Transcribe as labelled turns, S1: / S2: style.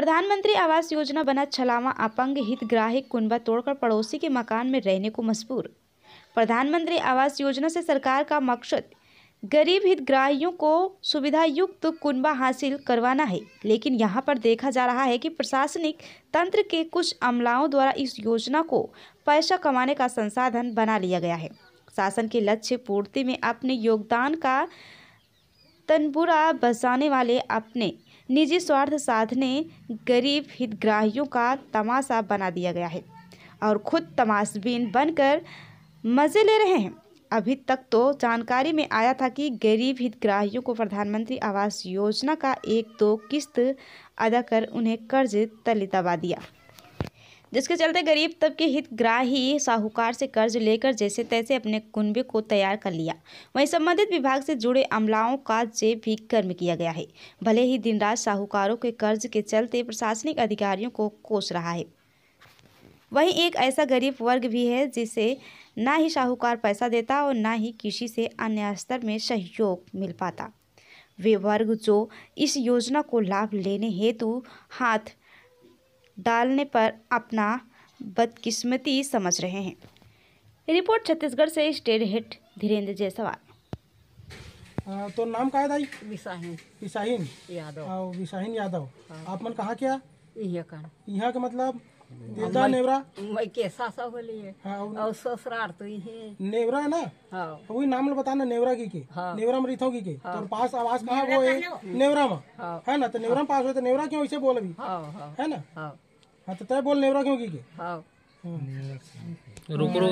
S1: प्रधानमंत्री आवास योजना बना छलावा अपंग हितग्राही कुनबा तोड़कर पड़ोसी के मकान में रहने को मजबूर प्रधानमंत्री आवास योजना से सरकार का मकसद गरीब हितग्राहियों को सुविधा युक्त कुनबा हासिल करवाना है लेकिन यहाँ पर देखा जा रहा है कि प्रशासनिक तंत्र के कुछ अमलाओं द्वारा इस योजना को पैसा कमाने का संसाधन बना लिया गया है शासन के लक्ष्य पूर्ति में अपने योगदान का तनबुरा बसाने वाले अपने निजी स्वार्थ साधने गरीब हितग्राहियों का तमाशा बना दिया गया है और खुद तमाशबीन बनकर मज़े ले रहे हैं अभी तक तो जानकारी में आया था कि गरीब हितग्राहियों को प्रधानमंत्री आवास योजना का एक दो किस्त अदा कर उन्हें कर्ज तली दबा दिया जिसके चलते गरीब तबके हितग्राही साहूकार से कर्ज लेकर जैसे तैसे अपने कुनबे को तैयार कर लिया वहीं संबंधित विभाग से जुड़े अमलाओं का जेब भी कर्म किया गया है भले ही दिन रात साहूकारों के कर्ज के चलते प्रशासनिक अधिकारियों को कोस रहा है वहीं एक ऐसा गरीब वर्ग भी है जिसे ना ही साहूकार पैसा देता और ना ही कृषि से अन्य स्तर में सहयोग मिल पाता वे वर्ग जो इस योजना को लाभ लेने हेतु हाथ डालने पर अपना बदकिस्मती समझ रहे हैं रिपोर्ट छत्तीसगढ़ से स्टेट हिट धीरेन्द्र जायसवाल
S2: तो नाम का है दाई विशाहिन यादव विशाहिन यादव हाँ। आप मन कहा क्या यहाँ का मतलब
S1: देवता नेवरा
S2: मैं कैसा सा होली है हाँ, और ससुराल तो ये नेवरा है ना हाँ तो वही नाम लो बताना नेवरा की के हाँ, नेवरा मृत होगी के हाँ, तो पास आवाज कहाँ वो है नेवरा में हाँ। है ना तो नेवरा में पास हो तो नेवरा क्यों इसे बोल
S1: अभी हाँ, हाँ। है ना हाँ। हाँ तो तय बोल नेवरा क्यों की के हाँ हम्म।
S2: रुक रुक